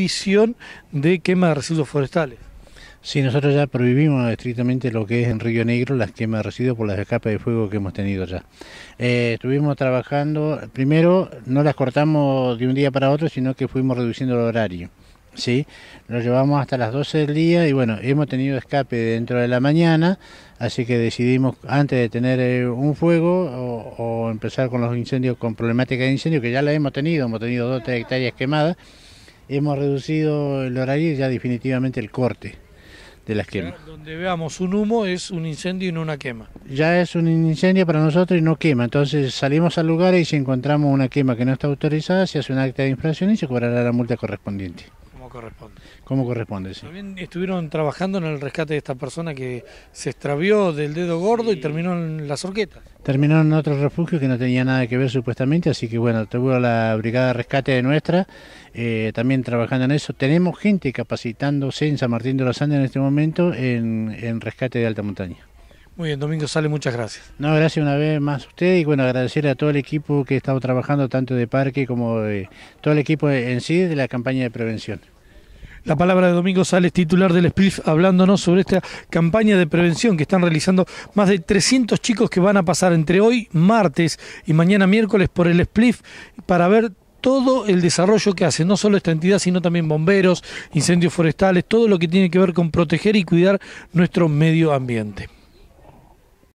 visión de quema de residuos forestales. Sí, nosotros ya prohibimos estrictamente lo que es en Río Negro las quemas de residuos por las escapes de fuego que hemos tenido ya. Eh, estuvimos trabajando, primero no las cortamos de un día para otro, sino que fuimos reduciendo el horario. ¿sí? Lo llevamos hasta las 12 del día y bueno, hemos tenido escape dentro de la mañana, así que decidimos antes de tener eh, un fuego o, empezar con los incendios, con problemática de incendio, que ya la hemos tenido, hemos tenido dos hectáreas quemadas hemos reducido el horario y ya definitivamente el corte de las quemas. donde veamos un humo es un incendio y no una quema. Ya es un incendio para nosotros y no quema. Entonces salimos al lugar y si encontramos una quema que no está autorizada, se hace un acta de infracción y se cobrará la multa correspondiente corresponde. Como corresponde, También estuvieron trabajando en el rescate de esta persona que se extravió del dedo gordo y terminó en las orquetas. Terminó en otro refugio que no tenía nada que ver supuestamente, así que bueno, tuvo la brigada de rescate de nuestra, eh, también trabajando en eso. Tenemos gente capacitándose en San Martín de los Andes en este momento en, rescate de alta montaña. Muy bien, Domingo Sale, muchas gracias. No, gracias una vez más a usted y bueno, agradecer a todo el equipo que ha estado trabajando, tanto de parque como de, todo el equipo en sí de la campaña de prevención. La palabra de Domingo Sales, titular del SPLIF, hablándonos sobre esta campaña de prevención que están realizando más de 300 chicos que van a pasar entre hoy, martes, y mañana miércoles por el SPLIF para ver todo el desarrollo que hace, no solo esta entidad, sino también bomberos, incendios forestales, todo lo que tiene que ver con proteger y cuidar nuestro medio ambiente.